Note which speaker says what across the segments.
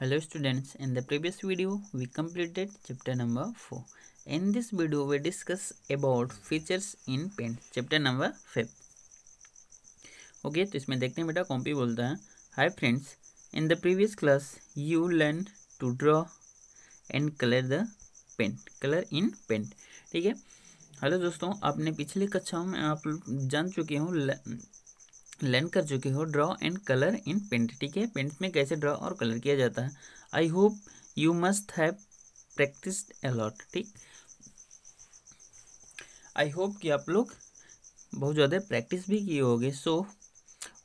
Speaker 1: Hello students, in the previous video we completed chapter number 4. In this video we discuss about features in paint chapter number 5. Okay, तो इसमें देखते हैं बेटा कॉम्पी बोलता है Hi friends, in the previous class you learned to draw and color the paint. Color in paint. ठीक है hello दोस्तों आपने पिछली कक्षाओं में आप जान चुके हो लर्न कर चुके हो draw and colour in paint ठीक है पेंट में कैसे ड्रॉ और कलर किया जाता है I hope you must have practice a lot ठीक आई होप कि आप लोग बहुत ज़्यादा प्रैक्टिस भी किए होगे so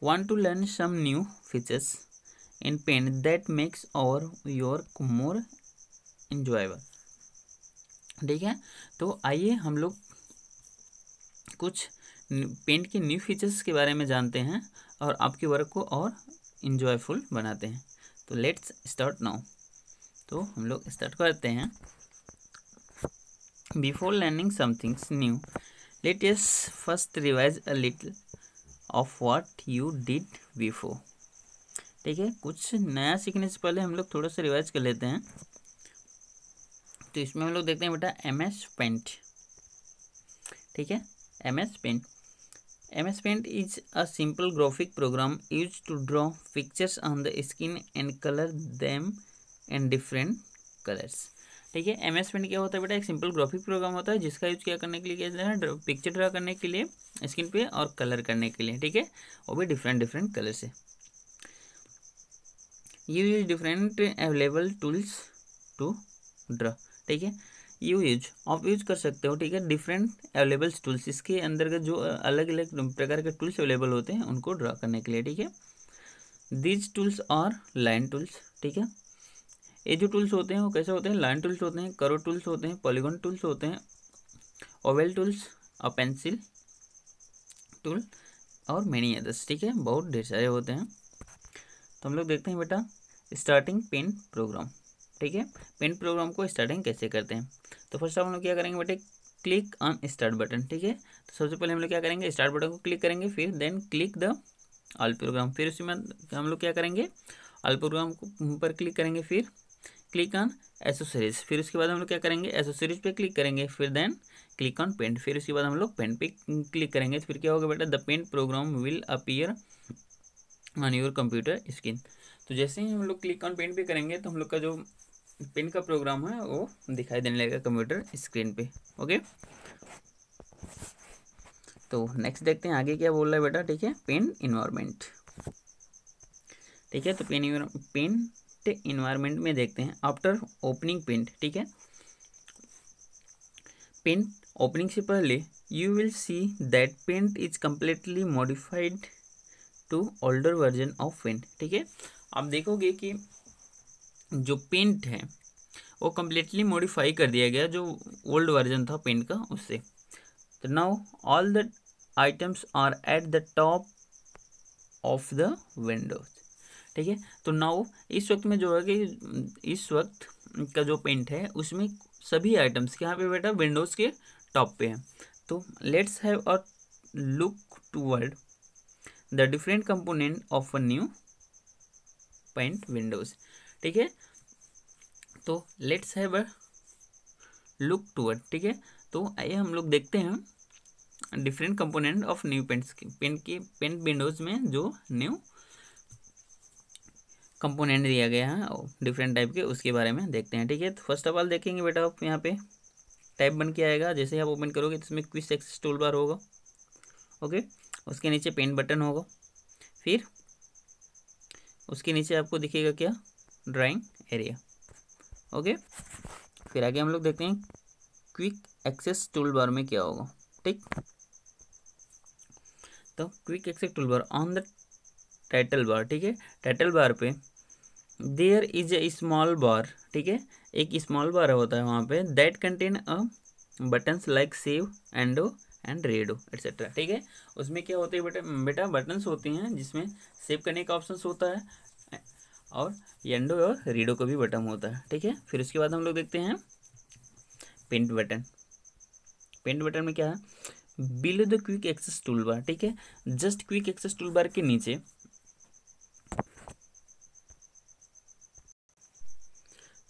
Speaker 1: want to learn some new features in paint that makes और योर मोर इन्जॉयबल ठीक है तो आइए हम लोग कुछ पेंट के न्यू फीचर्स के बारे में जानते हैं और आपके वर्क को और इन्जॉयफुल बनाते हैं तो लेट्स स्टार्ट नाउ तो हम लोग स्टार्ट करते हैं before learning somethings new latest first revise a little of what you did before ठीक है कुछ नया सीखने से पहले हम लोग थोड़ा सा रिवाइज कर लेते हैं तो इसमें हम लोग देखते हैं बेटा एम एस पेंट ठीक है M S paint MS Paint is a simple graphic program used to draw pictures on the skin and color them in different colors. ठीक है एम एस पेंट क्या होता है बेटा एक सिंपल ग्राफिक प्रोग्राम होता है जिसका यूज क्या करने के लिए किया पिक्चर ड्रा करने के लिए स्किन पे और कलर करने के लिए ठीक है वो भी डिफरेंट डिफरेंट कलर से you use different available tools to draw ठीक है यूज आप यूज कर सकते हो ठीक है डिफरेंट अवेलेबल्स टूल्स इसके के जो अलग अलग प्रकार के टूल्स अवेलेबल होते हैं उनको ड्रा करने के लिए ठीक है दीज टूल्स और लाइन टूल्स ठीक है ये जो टूल्स होते हैं वो कैसे होते हैं लाइन टूल्स होते हैं करो टूल्स होते हैं पॉलीगॉन टूल्स होते हैं ओवेल टूल्स और पेंसिल टूल और मेनी अदर्स ठीक है बहुत ढेर सारे होते हैं तो हम लोग देखते हैं बेटा स्टार्टिंग पेन प्रोग्राम ठीक है पेंट प्रोग्राम को स्टार्टिंग कैसे करते हैं तो फर्स्ट ऑफ हम लोग क्या करेंगे बेटे क्लिक ऑन स्टार्ट बटन ठीक है तो सबसे पहले हम लोग क्या करेंगे स्टार्ट बटन को क्लिक करेंगे फिर then click the all program फिर उसके बाद हम लोग क्या करेंगे ऑल प्रोग्राम पर क्लिक करेंगे फिर क्लिक ऑन एसोसरीज फिर उसके बाद हम लोग क्या करेंगे एसोसरीज पे क्लिक करेंगे फिर देन क्लिक ऑन पेंट फिर उसके बाद हम लोग पेंट पे क्लिक करेंगे फिर क्या होगा बेटा the paint program will appear on your computer screen तो जैसे ही हम लोग क्लिक ऑन पेंट पे करेंगे तो हम लोग का जो पिन का प्रोग्राम है वो दिखाई देने लगेगा कंप्यूटर स्क्रीन पे ओके तो नेक्स्ट देखते हैं आगे क्या बोल रहा है बेटा ठीक है पिन इन्वायरमेंट ठीक है तो पिन पिन इन्वायरमेंट में देखते हैं आफ्टर ओपनिंग पेंट ठीक है पेंट ओपनिंग से पहले you will see that paint is completely modified to older version of paint ठीक है आप देखोगे कि जो पेंट है वो कम्प्लीटली मॉडिफाई कर दिया गया जो ओल्ड वर्जन था पेंट का उससे तो now all the items are at the top of the windows ठीक है तो नाउ इस वक्त में जो है कि इस वक्त का जो पेंट है उसमें सभी आइटम्स के यहाँ पे बेटा विंडोज़ के टॉप पे है तो let's have a look toward the different component of a new paint windows ठीक है तो let's have a look toward ठीक है तो आइए हम लोग देखते हैं different component of new paints की पेंट की पेंट विंडोज में जो न्यू कंपोनेंट दिया गया है डिफरेंट टाइप के उसके बारे में देखते हैं ठीक है तो फर्स्ट ऑफ ऑल देखेंगे बेटा आप यहाँ पे टैब बन के आएगा जैसे आप ओपन करोगे तो इसमें क्विस्ट एक्सेस टूल बार होगा ओके उसके नीचे पेंट बटन होगा फिर उसके नीचे आपको दिखेगा क्या ड्राइंग एरिया ओके फिर आगे हम लोग देखते हैं क्विक एक्सेस टूल बार में क्या होगा ठीक तो quick access tool bar on the title bar ठीक है टाइटल बार पे there is a small bar ठीक है एक स्मॉल बार होता है वहाँ पे that contain a buttons like save undo and redo etcetera ठीक है उसमें क्या होते हैं बेटा बेटा बटन्स होती हैं जिसमें सेव करने का ऑप्शन होता है और येंडो और रीडो का भी बटन होता है ठीक है फिर उसके बाद हम लोग देखते हैं पेंट बटन पेंट बटन में क्या है below the quick access tool bar ठीक है just quick access tool bar के नीचे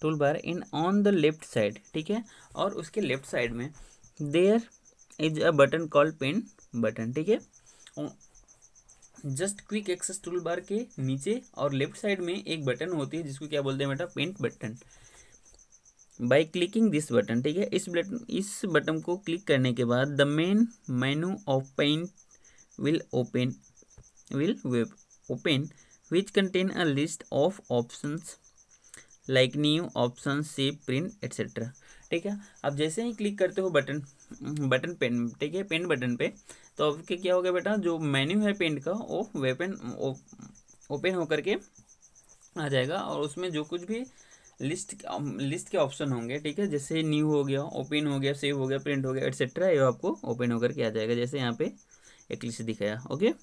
Speaker 1: tool bar in on the left side ठीक है और उसके लेफ्ट साइड में there is a button call paint button ठीक है just quick access tool bar के नीचे और लेफ्ट साइड में एक बटन होती है जिसको क्या बोलते हैं बेटा paint button by clicking this button ठीक है इस बटन इस बटन को क्लिक करने के बाद the main menu of paint will open will be open which contain a list of options like new option से प्रिंट एट्सेट्रा ठीक है आप जैसे ही क्लिक करते हो बटन बटन पेन ठीक है पेन बटन पे तो अब के क्या हो गया बेटा जो मेन्यू है पेंट का वो वेपन ओपन होकर के आ जाएगा और उसमें जो कुछ भी लिस्ट लिस्ट के ऑप्शन होंगे ठीक है जैसे न्यू हो गया ओपन हो गया सेव हो गया प्रिंट हो गया एट्सेट्रा ये आपको ओपन होकर के आ जाएगा जैसे यहाँ पे एक लिस्ट दिखाया ओके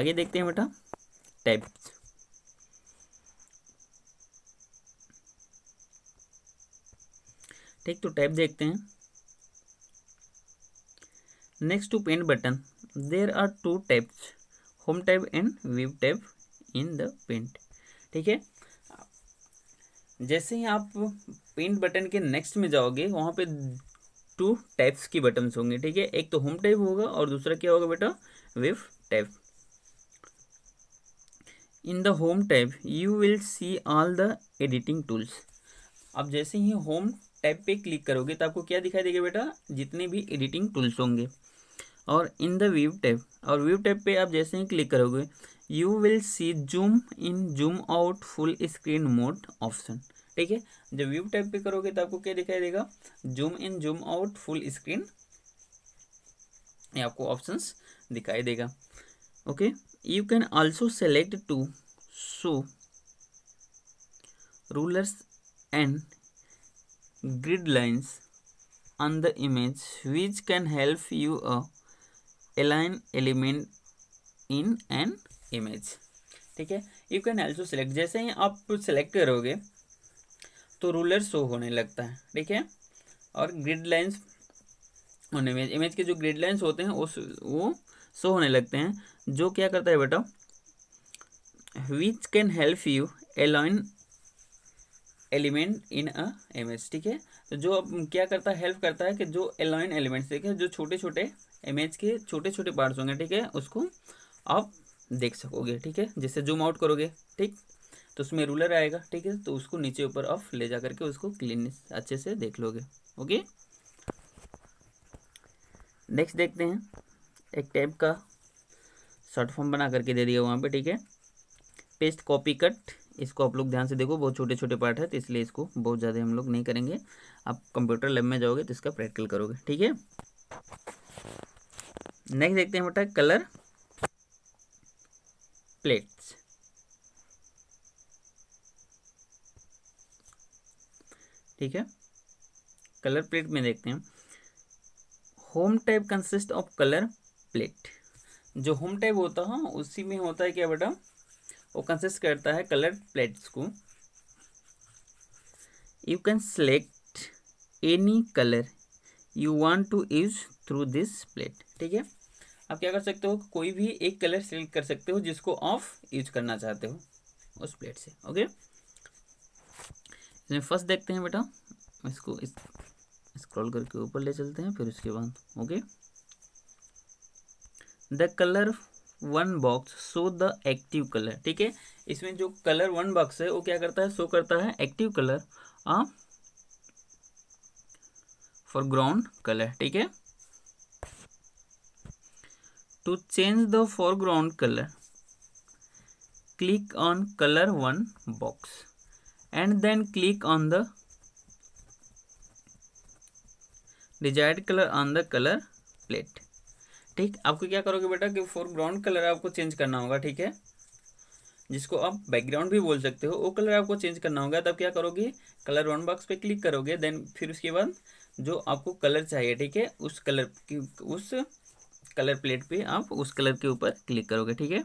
Speaker 1: आगे देखते हैं बेटा टाइप ठीक तो टाइप देखते हैं next to paint button there are two tabs home tab and view tab in the paint ठीक है जैसे ही आप पेंट बटन के नेक्स्ट में जाओगे वहाँ पे टू टैप्स की बटन्स होंगे ठीक है एक तो होम टैप होगा और दूसरा क्या होगा बेटा with tab in the home tab you will see all the editing tools अब जैसे ही होम टैप पे क्लिक करोगे तो आपको क्या दिखाई देगा बेटा जितने भी एडिटिंग टूल्स होंगे और इन द व्यू टैब और व्यू टैब पे आप जैसे ही क्लिक करोगे you will see zoom in zoom out full screen mode option ठीक है जब व्यू टैब पे करोगे तो आपको क्या दिखाई देगा zoom in zoom out full screen ये आपको ऑप्शंस दिखाई देगा okay you can also select to show rulers and grid lines on the image which can help you a align element in an image ठीक है you can also select जैसे ही आप select करोगे तो रूलर शो होने लगता है ठीक है और ग्रिड लाइन्स होने इमेज इमेज के जो ग्रिड लाइन्स होते हैं उस वो शो होने लगते हैं जो क्या करता है बेटा which can help you align element in a image ठीक है तो जो क्या करता है हेल्प करता है कि जो एलाइन एलिमेंट्स देखें जो छोटे छोटे इमेज के छोटे छोटे पार्ट्स होंगे ठीक है उसको आप देख सकोगे ठीक है जैसे जूम आउट करोगे ठीक तो उसमें रूलर आएगा ठीक है तो उसको नीचे ऊपर ऑफ ले जा करके उसको क्लीन अच्छे से देख लोगे ओके नेक्स्ट देखते हैं एक टैब का शॉर्ट फॉर्म बना करके दे दिया वहाँ पे ठीक है पेस्ट कॉपी कट इसको आप लोग ध्यान से देखो बहुत छोटे छोटे पार्ट है तो इसलिए इसको बहुत ज़्यादा हम लोग नहीं करेंगे आप कंप्यूटर लैब में जाओगे तो इसका प्रैक्टिकल करोगे ठीक है नेक्स्ट देखते हैं बेटा कलर प्लेट्स ठीक है कलर प्लेट में देखते हैं home type consist of colour plate जो होम टाइप होता है उसी में होता है क्या बेटा वो कंसिस्ट करता है कलर प्लेट्स को you can select any colour you want to use through this plate ठीक है आप क्या कर सकते हो कोई भी एक कलर सेलेक्ट कर सकते हो जिसको ऑफ यूज करना चाहते हो उस प्लेट से ओके इसमें फर्स्ट देखते हैं बेटा इसको इस स्क्रॉल करके ऊपर ले चलते हैं फिर उसके बाद okay the colour one box show the active colour ठीक है इसमें जो कलर वन बॉक्स है वो क्या करता है शो करता है active colour foreground colour ठीक है to change the foreground color click on color 1 box and then click on the desired color on the colour plate ठीक आपको क्या करोगे बेटा कि फोरग्राउंड कलर आपको चेंज करना होगा ठीक है जिसको आप बैकग्राउंड भी बोल सकते हो वो कलर आपको चेंज करना होगा तब क्या करोगे कलर वन बॉक्स पे क्लिक करोगे देन फिर उसके बाद जो आपको कलर चाहिए ठीक है उस कलर की उस कलर प्लेट पे आप उस कलर के ऊपर क्लिक करोगे ठीक है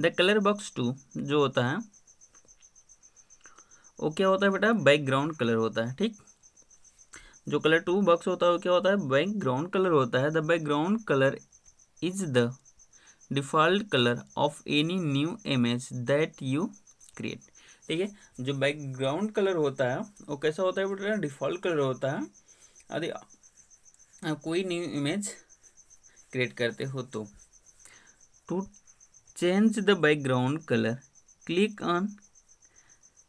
Speaker 1: द कलर बॉक्स टू जो होता है वो क्या होता है बेटा बैकग्राउंड कलर होता है ठीक जो कलर टू बॉक्स होता है वो क्या होता है बैकग्राउंड कलर होता है the background colour is the default colour of any new image that you create ठीक है जो बैकग्राउंड कलर होता है वो कैसा होता है बेटा डिफ़ॉल्ट कलर होता है अरे कोई न्यू इमेज क्रिएट करते हो तो to the background colour click on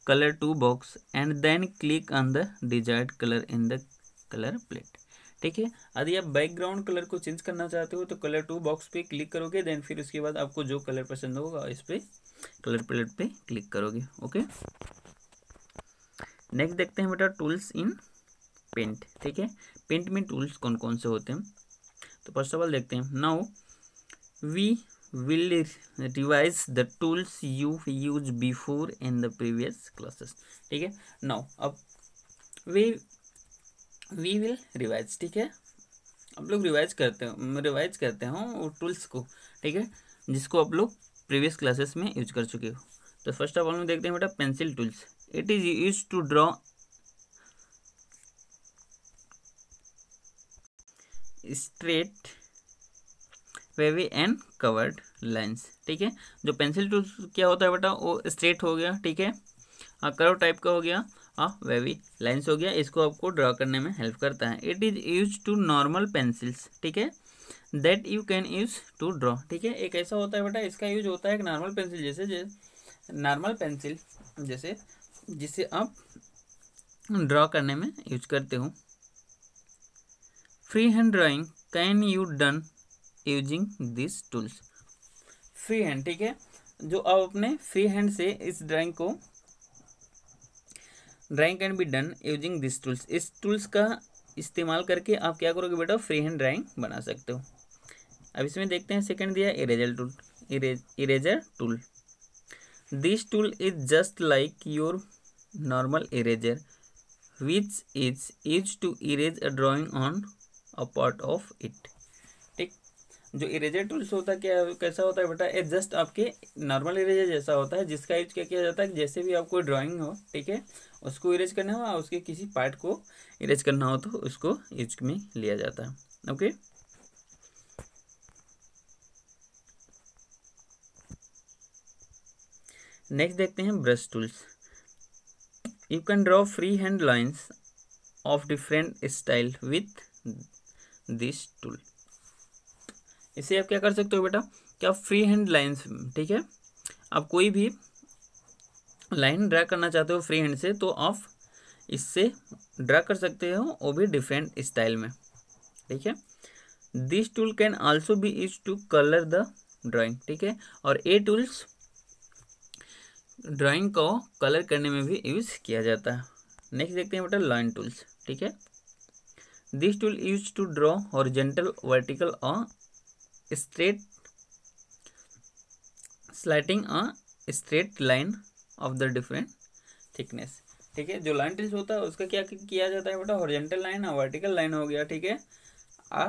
Speaker 1: colour two box and then click on the desired colour in the colour plate ठीक है यदि आप बैकग्राउंड कलर को चेंज करना चाहते हो तो कलर टू बॉक्स पे क्लिक करोगे देन फिर उसके बाद आपको जो कलर पसंद होगा इस पर कलर प्लेट पे क्लिक करोगे ओके नेक्स्ट देखते हैं बेटा टूल्स इन पेंट ठीक है पेंट में टूल्स कौन कौन से होते हैं तो फर्स्ट ऑफ ऑल देखते हैं now we will revise the tools you use before in the previous classes ठीक है नाउ अब वी वी विल रिवाइज ठीक है आप लोग रिवाइज करते हो रिवाइज करते हो टूल्स को ठीक है जिसको आप लोग प्रीवियस क्लासेस में यूज कर चुके हो तो फर्स्ट ऑफ ऑल में देखते हैं बेटा pencil tools it is use to draw straight wavy and curved lines ठीक है जो पेंसिल टूल क्या होता है बेटा वो स्ट्रेट हो गया ठीक है कर्व हाँ, टाइप का हो गया और वेवी लाइन्स हो गया इसको आपको ड्रॉ करने में हेल्प करता है it is use to normal pencils ठीक है that you can use to draw ठीक है एक ऐसा होता है बेटा इसका यूज होता है एक नॉर्मल पेंसिल जैसे नॉर्मल पेंसिल जैसे जिसे आप ड्रॉ करने में यूज करते हो free hand drawing can you done using this tools free hand ठीक है जो आप अपने फ्री हैंड से इस ड्राइंग को drawing can be done using this tools इस टूल्स का इस्तेमाल करके आप क्या करोगे बेटा फ्री हैंड ड्राइंग बना सकते हो अब इसमें देखते हैं सेकंड दिया eraser tool eraser tool this tool is just like your normal eraser which is is to erase a drawing on a part of it ठीक जो इरेजर टूल्स होता है क्या कैसा होता है बेटा ये जस्ट आपके नॉर्मल इरेजर जैसा होता है जिसका यूज क्या किया जाता है जैसे भी आपको ड्राइंग हो ठीक है उसको इरेज करना हो और उसके किसी पार्ट को इरेज करना हो तो उसको यूज में लिया जाता है ओके नेक्स्ट देखते हैं brush tools you can draw free hand lines of different style with this tool इसे आप क्या कर सकते हो बेटा क्या फ्री हैंड लाइन्स ठीक है आप कोई भी लाइन ड्रा करना चाहते हो फ्री हैंड से तो आप इससे ड्रा कर सकते हो वो भी डिफरेंट स्टाइल में ठीक है this tool can also be use to colour the drawing ठीक है और ये टूल्स ड्राइंग को कलर करने में भी यूज़ किया जाता है नेक्स्ट देखते हैं बेटा लाइन टूल्स ठीक है This tool used to draw horizontal, vertical or uh, straight slanting a straight line of the different thickness ठीक है जो लाइन ट्रिस होता है उसका क्या किया जाता है बेटा हॉरिजेंटल लाइन और वर्टिकल लाइन हो गया ठीक है आ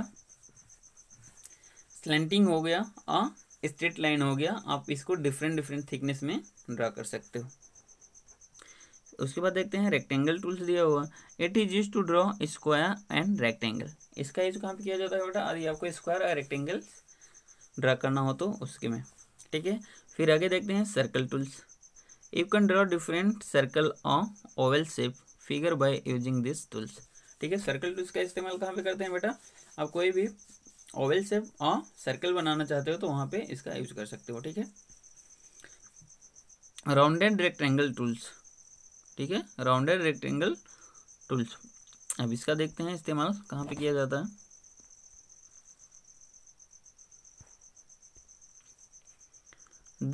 Speaker 1: स्लेंटिंग हो गया आ स्ट्रेट लाइन हो गया आप इसको डिफरेंट डिफरेंट थिकनेस में ड्रा कर सकते हो उसके बाद देखते हैं रेक्टेंगल टूल्स दिया हुआ it is use to draw square and rectangle इसका यूज कहाँ पे किया जाता है बेटा अभी आपको स्क्वायर और रेक्टेंगल ड्रा करना हो तो उसके में ठीक है फिर आगे देखते हैं circle tools you can draw different circle और oval shape figure by using this tools ठीक है सर्कल टूल्स का इस्तेमाल कहाँ पे करते हैं बेटा आप कोई भी ओवल शेप और सर्कल बनाना चाहते हो तो वहाँ पे इसका यूज कर सकते हो ठीक है राउंडेड रेक्टेंगल टूल्स ठीक है राउंडेड रेक्टेंगल टूल्स अब इसका देखते हैं इस्तेमाल कहाँ पे किया जाता है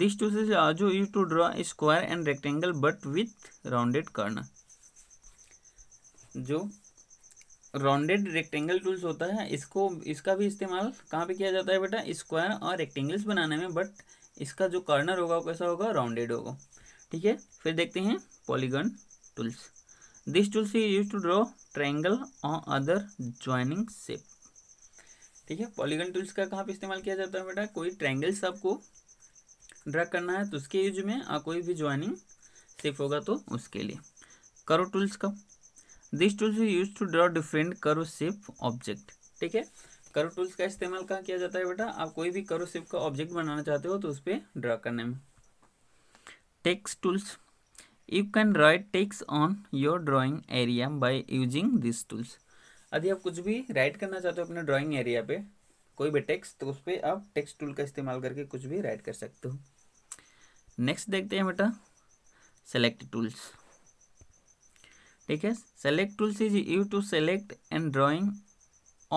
Speaker 1: दिस टू से also you to draw square and rectangle but with rounded corner जो राउंडेड रेक्टेंगल टूल्स होता है इसको इसका भी इस्तेमाल कहाँ पे किया जाता है बेटा स्क्वायर और रेक्टेंगल्स बनाने में बट इसका जो कॉर्नर होगा वो कैसा होगा राउंडेड होगा ठीक है फिर देखते हैं polygon tools this tools is use to draw triangle और अदर ज्वाइनिंग शेप ठीक है पॉलीगन टूल्स का कहाँ पे इस्तेमाल किया जाता है बेटा कोई ट्रायंगल्स आपको ड्रा करना है तो उसके यूज में और कोई भी ज्वाइनिंग शेप होगा तो उसके लिए करो टूल्स का this tools is use to draw different curve shape object ठीक है करो टूल्स का इस्तेमाल कहाँ किया जाता है बेटा आप कोई भी करो शेप का ऑब्जेक्ट बनाना चाहते हो तो उस पर ड्रा करने में text tools you can write text on your drawing area by using these tools यदि आप कुछ भी राइट करना चाहते हो अपने ड्राइंग एरिया पे कोई भी टेक्स्ट तो उस पर आप टेक्स्ट टूल का इस्तेमाल करके कुछ भी राइट कर सकते हो नेक्स्ट देखते हैं बेटा सेलेक्ट टूल्स ठीक है select tools is you to select and drawing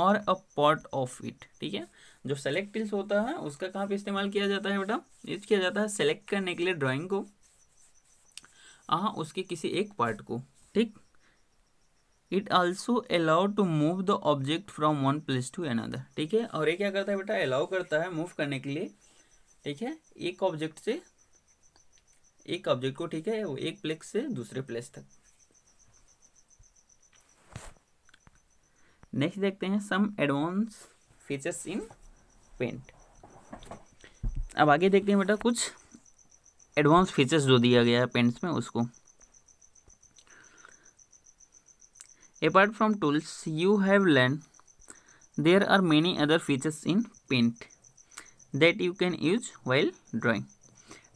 Speaker 1: और अ पार्ट ऑफ इट ठीक है जो सेलेक्ट टूल्स होता है उसका कहाँ पे इस्तेमाल किया जाता है बेटा यूज किया जाता है सेलेक्ट करने के लिए ड्राॅइंग को हाँ उसके किसी एक पार्ट को ठीक it also allow to move the object from one place to another ठीक है और ये क्या करता है बेटा अलाउ करता है मूव करने के लिए ठीक है एक ऑब्जेक्ट से एक ऑब्जेक्ट को ठीक है वो एक प्लेस से दूसरे प्लेस तक नेक्स्ट देखते हैं some advance features in paint अब आगे देखते हैं बेटा कुछ एडवांस फीचर्स जो दिया गया है पेंट्स में उसको apart from tools you have learn there are many other features in paint that you can use while drawing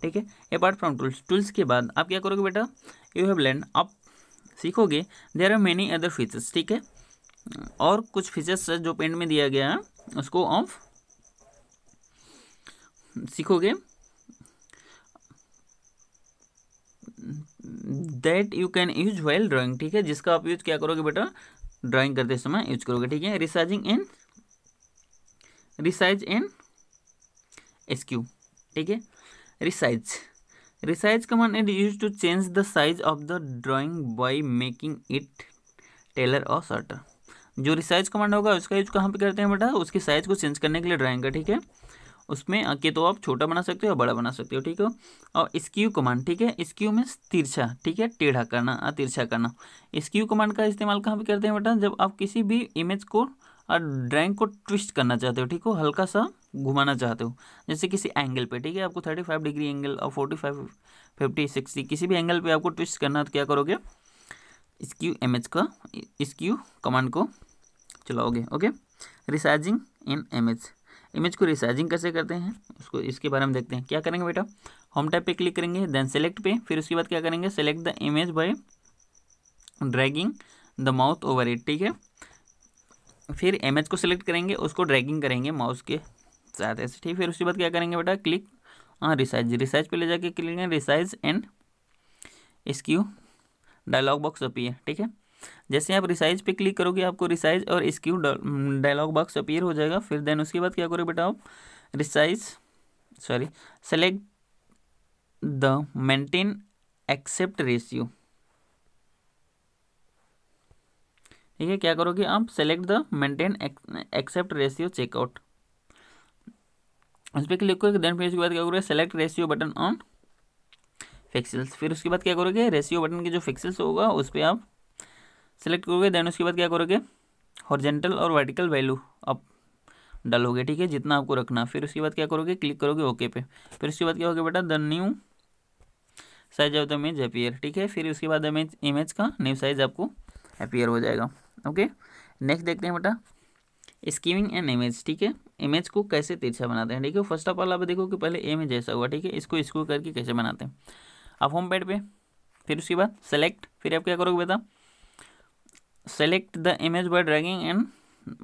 Speaker 1: ठीक है अपार्ट फ्रॉम टूल्स टूल्स के बाद आप क्या करोगे बेटा यू हैव लर्न आप सीखोगे there are many other features ठीक है और कुछ फीचर्स जो पेंट में दिया गया है उसको आप सीखोगे that you can use well drawing ठीक है जिसका आप यूज क्या करोगे बेटा ड्राइंग करते समय यूज करोगे ठीक है resizing in resize and skew ठीक है resize resize command it use to change the size of the drawing by making it taller और शॉर्टर जो रिसाइज कमांड होगा उसका यूज कहाँ पे करते हैं बेटा उसकी साइज को चेंज करने के लिए ड्राइंग का ठीक है उसमें के तो आप छोटा बना सकते हो बड़ा बना सकते हो ठीक है और स्क्यू कमांड ठीक है स्क्यू में तिरछा ठीक है टेढ़ा करना तिरछा करना स्क्यू कमांड का इस्तेमाल कहाँ पे करते हैं बेटा जब आप किसी भी इमेज को और ड्राइंग को ट्विस्ट करना चाहते हो ठीक हो हल्का सा घुमाना चाहते हो जैसे किसी एंगल पे ठीक है आपको थर्टी फाइव डिग्री एंगल और फोर्टी फाइव फिफ्टी सिक्सटी किसी भी एंगल पे आपको ट्विस्ट करना है तो क्या करोगे स्क्यू इमेज का स्क्यू कमांड को चलाओगे okay resizing in image image को रिसाइजिंग कैसे करते हैं उसको इसके बारे में देखते हैं क्या करेंगे बेटा होम टैप पे क्लिक करेंगे देन सेलेक्ट पे फिर उसके बाद क्या करेंगे select the image by dragging the mouse over it ठीक है फिर इमेज को सिलेक्ट करेंगे उसको ड्रैगिंग करेंगे माउस के साथ ऐसे ठीक फिर उसके बाद क्या करेंगे बेटा क्लिक हाँ रिसाइज रिसाइज पे ले जाके क्लिक करेंगे resize and skew dialog box appear है ठीक है जैसे आप रिसाइज पे क्लिक करोगे आपको रिसाइज और स्क्यू डायलॉग बॉक्स अपीयर हो जाएगा फिर देन उसके बाद क्या करोगे बेटा आप resize sorry select the maintain aspect ratio ठीक है क्या करोगे आप select the maintain aspect ratio चेकआउट उस पर क्लिक करोगे देन फिर उसके बाद क्या करोगे select ratio button on pixels फिर उसके बाद क्या करोगे रेशियो बटन के जो फिक्सल्स होगा उस पर आप सेलेक्ट करोगे देन उसके बाद क्या करोगे हॉर्जेंटल और वर्टिकल वैल्यू अब डालोगे ठीक है जितना आपको रखना फिर उसके बाद क्या करोगे क्लिक करोगे ओके पे फिर उसके बाद क्या होगा बेटा the new size of the image appear ठीक है फिर उसके बाद इमेज इमेज का न्यू साइज आपको अपियर हो जाएगा ओके नेक्स्ट देखते हैं बेटा स्कीमिंग एंड इमेज ठीक है इमेज को कैसे तिरछा बनाते हैं ठीक है फर्स्ट ऑफ ऑल आप देखो कि पहले इमेज ऐसा हुआ ठीक है इसको स्क्रू करके कैसे बनाते हैं आप होम पैड पे फिर उसके बाद सेलेक्ट फिर आप क्या करोगे बेटा select the image by dragging and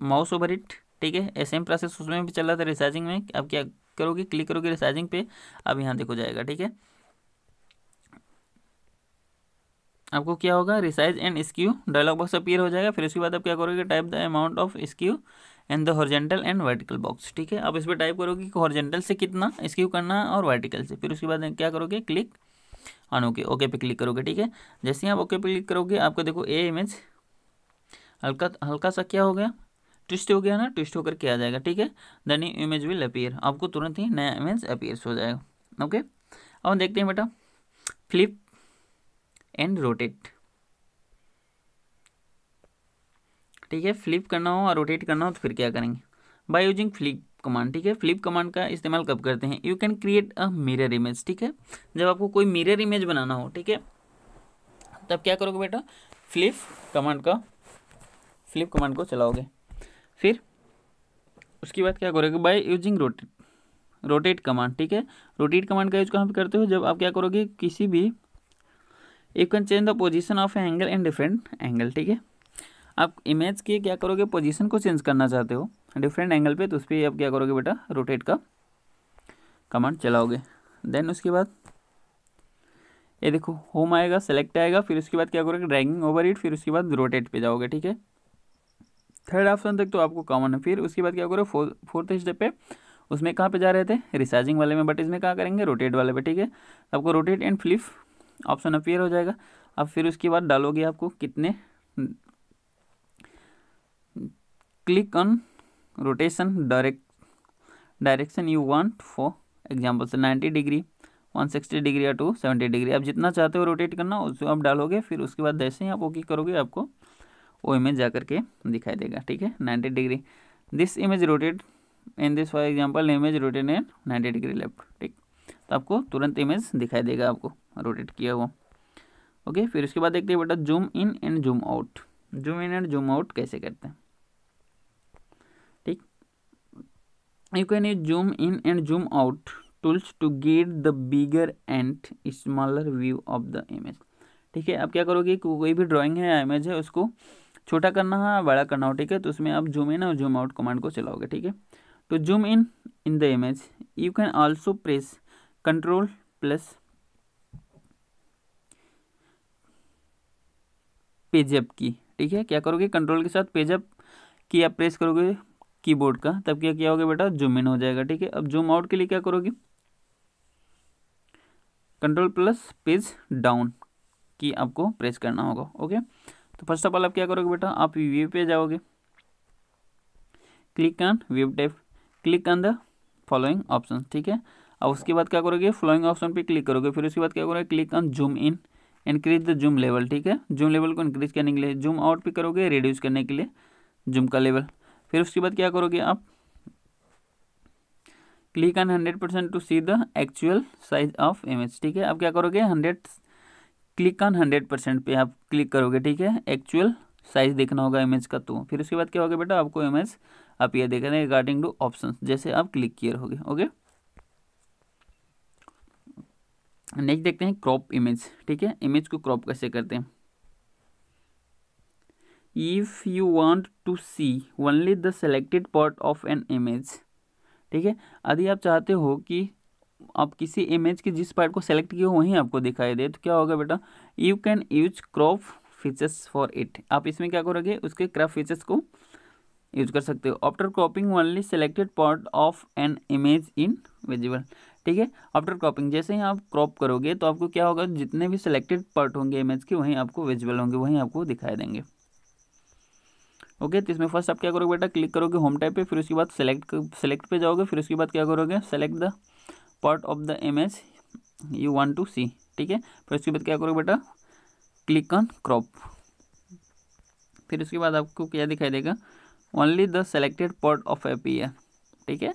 Speaker 1: mouse over it ठीक है सेम प्रोसेस उसमें भी चल रहा था रिसाइजिंग में अब क्या करोगे क्लिक करोगे रिसाइजिंग पे अब यहाँ देखो जाएगा ठीक है आपको क्या होगा resize and skew dialog box appear हो जाएगा फिर उसके बाद आप क्या करोगे type the amount of skew and the horizontal and vertical box ठीक है आप इस पर टाइप करोगे कि हॉर्जेंटल से कितना स्क्यू करना है और वर्टिकल से फिर उसके बाद क्या करोगे क्लिक ऑन ओके ओके पे क्लिक करोगे ठीक है जैसे ही आप ओके पे क्लिक करोगे आपको देखो ए इमेज हल्का हल्का सा क्या हो गया ट्विस्ट हो गया ना ट्विस्ट होकर क्या आ जाएगा ठीक है the new image will appear आपको तुरंत ही नया इमेज अपीयर्स हो जाएगा ओके अब हम देखते हैं बेटा फ्लिप एंड रोटेट ठीक है फ्लिप करना हो और रोटेट करना हो तो फिर क्या करेंगे बाय यूजिंग फ्लिप कमांड ठीक है फ्लिप कमांड का इस्तेमाल कब करते हैं you can create a mirror image ठीक है जब आपको कोई मिरर इमेज बनाना हो ठीक है तब क्या करोगे बेटा फ्लिप कमांड का फ्लिप कमांड को चलाओगे फिर उसके बाद क्या करोगे by using rotate rotate command ठीक है रोटेट कमांड का यूज कहाँ पर करते हो जब आप क्या करोगे किसी भी you can change the position of angle and different angle ठीक है आप इमेज के क्या करोगे पोजीशन को चेंज करना चाहते हो डिफरेंट एंगल पे तो उस पर आप क्या करोगे बेटा रोटेट का कमांड चलाओगे देन उसके बाद ये देखो होम आएगा सेलेक्ट आएगा फिर उसके बाद क्या करोगे ड्रैगिंग ओवर इट फिर उसके बाद रोटेट पे जाओगे ठीक है थर्ड ऑप्शन तक तो आपको कॉमन है फिर उसके बाद क्या करो फोर्थ स्टेप पे उसमें कहाँ पे जा रहे थे रिसाइजिंग वाले में बट इसमें कहाँ करेंगे रोटेट वाले पे ठीक है आपको rotate and flip option appear हो जाएगा अब फिर उसके बाद डालोगे आपको कितने click on rotation direct direction you want for example से 90 डिग्री 160 डिग्री या टू सेवेंटी डिग्री आप जितना चाहते हो रोटेट करना उसको आप डालोगे फिर उसके बाद जैसे ही आप ओके करोगे आपको वो इमेज जा करके दिखाई देगा ठीक है ninety degree this image rotated in this for example image rotated in ninety degree left ठीक तो आपको तुरंत इमेज दिखाई देगा आपको रोटेट किया हुआ ओके फिर उसके बाद देखते हैं बेटा zoom in and zoom out zoom in and zoom out कैसे करते हैं ठीक you can you zoom in and zoom out tools to get the bigger and smaller view of the image ठीक है अब क्या करोगे कोई भी ड्राइंग है या इमेज है उसको छोटा करना है बड़ा करना हो ठीक है तो उसमें आप जूम इन और जूम आउट कमांड को चलाओगे ठीक है to zoom in in the image you can also press control plus page up key ठीक है क्या करोगे कंट्रोल के साथ पेजअप की आप प्रेस करोगे कीबोर्ड का तब क्या क्या होगा बेटा जूम इन हो जाएगा ठीक है अब जूम आउट के लिए क्या करोगे कंट्रोल प्लस पेज डाउन की आपको प्रेस करना होगा ओके तो फर्स्ट ऑफ ऑल आप क्या करोगे बेटा आप व्यू पे जाओगे click on web tab click on the following option ठीक है अब उसके बाद क्या करोगे फॉलोइंग ऑप्शन पे क्लिक करोगे फिर उसके बाद क्या करोगे click on zoom in increase the zoom level ठीक है जूम लेवल को इंक्रीज करने के लिए जूम आउट पे करोगे रिड्यूस करने के लिए जूम का लेवल फिर उसके बाद क्या करोगे आप click on hundred percent to see the actual size of image ठीक है अब क्या करोगे hundred click on hundred percent पे आप क्लिक करोगे ठीक है एक्चुअल साइज देखना होगा इमेज का तो फिर उसके बाद क्या होगा बेटा आपको इमेज आप ये देख रहे रिगार्डिंग टू ऑप्शन जैसे आप क्लिक किए रहोगे ओके नेक्स्ट देखते हैं क्रॉप इमेज ठीक है इमेज को क्रॉप कैसे करते हैं if you want to see only the selected part of an image ठीक है यदि आप चाहते हो कि आप किसी इमेज के जिस पार्ट को सेलेक्ट किए वहीं आपको दिखाई दे तो क्या होगा बेटा you can use crop features for it आप इसमें क्या करोगे उसके क्रॉप फीचर्स को यूज कर सकते हो after cropping only selected part of an image in visible ठीक है आफ्टर क्रॉपिंग जैसे ही आप क्रॉप करोगे तो आपको क्या होगा जितने भी सिलेक्टेड पार्ट होंगे इमेज के वहीं आपको विजिबल होंगे वहीं आपको दिखाई देंगे ओके तो इसमें फर्स्ट आप क्या करोगे बेटा क्लिक करोगे होम टाइप पे फिर उसके बाद सेलेक्ट सेलेक्ट पे जाओगे फिर उसके बाद क्या करोगे select the part of the image you want to see ठीक है फिर उसके बाद क्या करोगे बेटा क्लिक ऑन क्रॉप फिर उसके बाद आपको क्या दिखाई देगा only the selected part of A P ठीक है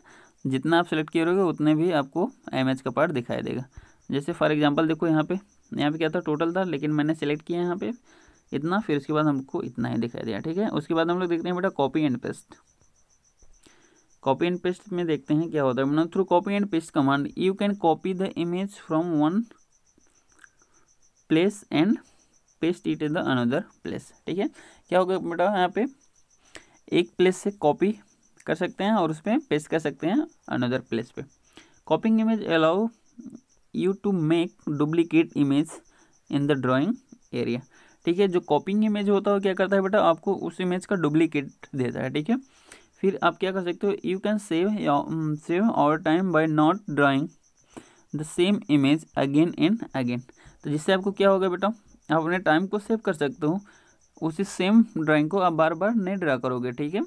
Speaker 1: जितना आप सेलेक्ट किए रहोगे उतने भी आपको एम का पार्ट दिखाई देगा जैसे फॉर एग्जाम्पल देखो यहाँ पे यहाँ पे क्या था टोटल था लेकिन मैंने सेलेक्ट किया यहाँ पे इतना फिर उसके बाद हमको इतना ही दिखाई दिया ठीक है उसके बाद हम लोग देखते हैं बेटा copy and paste copy and paste में देखते हैं क्या होता है मतलब through copy and paste command you can copy the image from one place and paste it the another place ठीक है क्या होगा बेटा यहाँ पे एक प्लेस से कॉपी कर सकते हैं और उस पर पेस्ट कर सकते हैं अनदर प्लेस पे copying image allow you to make duplicate image in the drawing area ठीक है जो कॉपिंग इमेज होता है क्या करता है बेटा आपको उस इमेज का डुप्लीकेट देता है ठीक है फिर आप क्या कर सकते हो you can save save our time by not drawing the same image again and again तो जिससे आपको क्या होगा बेटा आप अपने टाइम को सेव कर सकते हो उसी सेम ड्राइंग को आप बार बार नहीं ड्रा करोगे ठीक है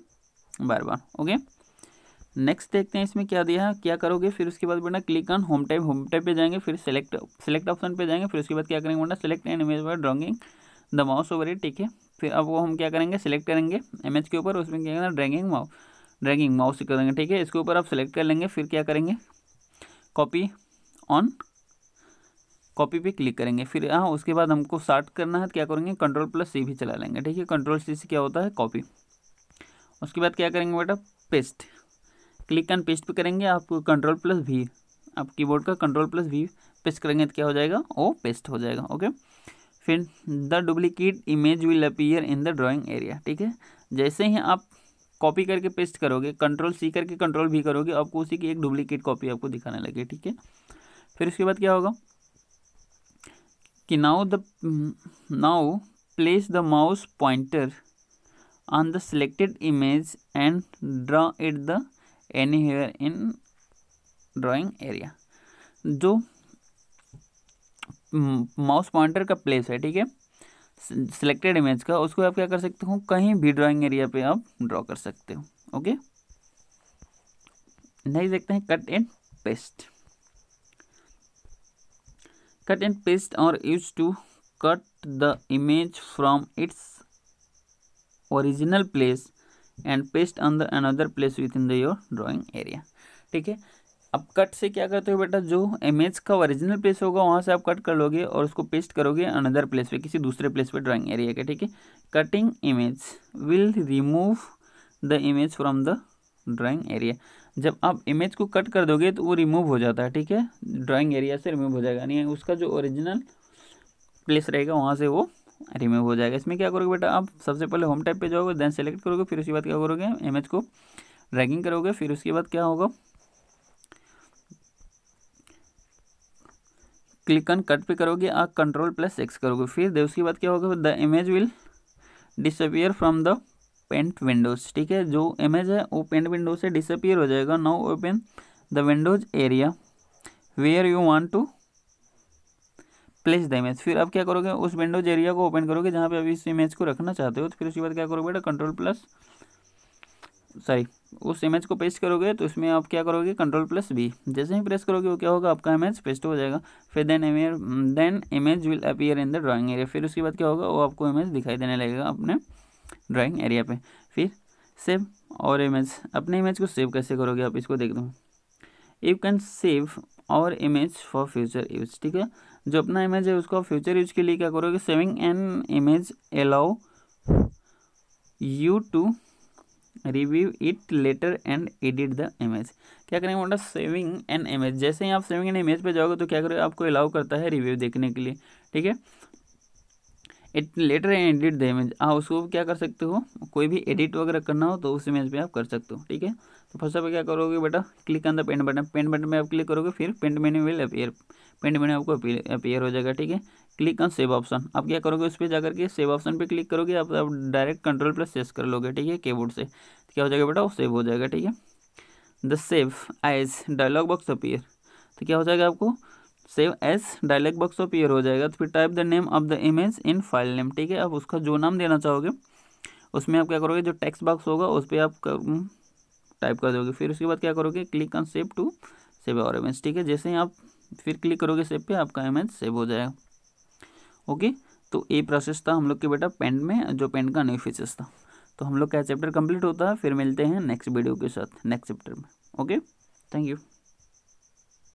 Speaker 1: बार बार ओके नेक्स्ट देखते हैं इसमें क्या दिया है क्या करोगे फिर उसके बाद बेटा click on home type home type पे जाएंगे फिर सेलेक्ट सेलेक्ट ऑप्शन पे जाएंगे फिर उसके बाद क्या करेंगे बेटा select an image by drawing the mouse over it ठीक है फिर अब वो हम क्या करेंगे सेलेक्ट करेंगे एम के ऊपर उसमें क्या करना ड्रैगिंग माउ ड्रैगिंग माउस से करेंगे ठीक है इसके ऊपर आप सेलेक्ट कर लेंगे फिर क्या करेंगे कॉपी ऑन कॉपी पे क्लिक करेंगे फिर हाँ उसके बाद हमको स्टार्ट करना है तो क्या करेंगे कंट्रोल प्लस सी भी चला लेंगे ठीक है कंट्रोल सी से क्या होता है कॉपी उसके बाद क्या करेंगे बेटा पेस्ट क्लिक एंड पेस्ट पे करेंगे आप कंट्रोल प्लस वी आप कीबोर्ड का कंट्रोल प्लस वी पेस्ट करेंगे तो क्या हो जाएगा ओ पेस्ट हो जाएगा ओके फिर the duplicate image will appear in the drawing area ठीक है जैसे ही आप कॉपी करके पेस्ट करोगे कंट्रोल सी करके कंट्रोल भी करोगे आपको उसी की एक डुप्लीकेट कॉपी आपको दिखाने लगे ठीक है फिर उसके बाद क्या होगा कि now the now place the mouse pointer on the selected image and draw it the anywhere in drawing area जो माउस पॉइंटर का प्लेस है ठीक है सिलेक्टेड इमेज का उसको आप क्या कर सकते हो कहीं भी ड्राइंग एरिया पे आप ड्रॉ कर सकते हो ओके नहीं देखते हैं cut and paste cut and paste और use to cut the image from its original place and paste on the another place within the your drawing area ठीक है अब कट से क्या करते हो बेटा जो इमेज का ओरिजिनल प्लेस होगा वहाँ से आप कट कर लोगे और उसको पेस्ट करोगे अनदर प्लेस पे किसी दूसरे प्लेस पे ड्राइंग एरिया के ठीक है cutting image will remove the image from the drawing area जब आप इमेज को कट कर दोगे तो वो रिमूव हो जाता है ठीक है ड्राइंग एरिया से रिमूव हो जाएगा यानी उसका जो ओरिजिनल प्लेस रहेगा वहाँ से वो रिमूव हो जाएगा इसमें क्या करोगे बेटा आप सबसे पहले होम टाइप पे जाओगे देन सेलेक्ट करोगे फिर उसके बाद क्या करोगे इमेज को ड्रैगिंग करोगे फिर उसके बाद क्या होगा क्लिक ऑन कट पे करोगे आप कंट्रोल प्लस एक्स करोगे फिर दे उसके बाद क्या होगा the image will disappear from the paint windows ठीक है जो इमेज है वो पेंट विंडो से डिसअपियर हो जाएगा now open the windows area where you want to place the image फिर अब क्या करोगे उस विंडोज एरिया को ओपन करोगे जहाँ पे अभी इस इमेज को रखना चाहते हो तो फिर उसके बाद क्या करोगे बेटा कंट्रोल प्लस सॉरी उस इमेज को पेस्ट करोगे तो इसमें आप क्या करोगे कंट्रोल प्लस बी जैसे ही प्रेस करोगे वो क्या होगा आपका इमेज पेस्ट हो जाएगा फिर then image then image will appear in the drawing area फिर उसके बाद क्या होगा वो आपको इमेज दिखाई देने लगेगा अपने ड्राइंग एरिया पे फिर सेव और इमेज अपने इमेज को सेव कैसे करोगे आप इसको देख दो you can save our image for future use ठीक है जो अपना इमेज है उसको आप फ्यूचर यूज के लिए क्या करोगे saving an image allow you to review it later and edit the image क्या करेंगे बेटा सेविंग एन इमेज जैसे ही आप सेविंग एन इमेज पे जाओगे तो क्या करोगे आपको अलाउ करता है रिव्यू देखने के लिए ठीक है it later and edit the image आप उसको क्या कर सकते हो कोई भी एडिट वगैरह करना हो तो उस इमेज पे आप कर सकते हो ठीक है तो फर्स्ट आप क्या करोगे बेटा click on the paint button paint button में आप क्लिक करोगे फिर paint menu will appear paint menu आपको अपेयर हो जाएगा ठीक है क्लिक ऑन सेव ऑप्शन आप क्या करोगे उस पर जाकर के सेव ऑप्शन पे क्लिक करोगे आप, अब डायरेक्ट कंट्रोल प्लस सेस कर लोगे ठीक है कीबोर्ड से तो क्या हो जाएगा बेटा वो सेव हो जाएगा ठीक है the save as dialog box appear तो क्या हो जाएगा आपको save as dialog box appear हो जाएगा तो फिर type the name of the image in file name ठीक है आप उसका जो नाम देना चाहोगे उसमें आप क्या करोगे जो टेक्स्ट बॉक्स होगा उस पर आप कर, टाइप कर दोगे फिर उसके बाद क्या करोगे click on save to save our image ठीक है जैसे ही आप फिर क्लिक करोगे सेव पे आपका इमेज सेव हो जाएगा ओके तो ये प्रोसेस था हम लोग के बेटा पेंट में जो पेंट का न्यू फीचर्स था तो हम लोग का चैप्टर कंप्लीट होता है फिर मिलते हैं नेक्स्ट वीडियो के साथ नेक्स्ट चैप्टर में ओके थैंक यू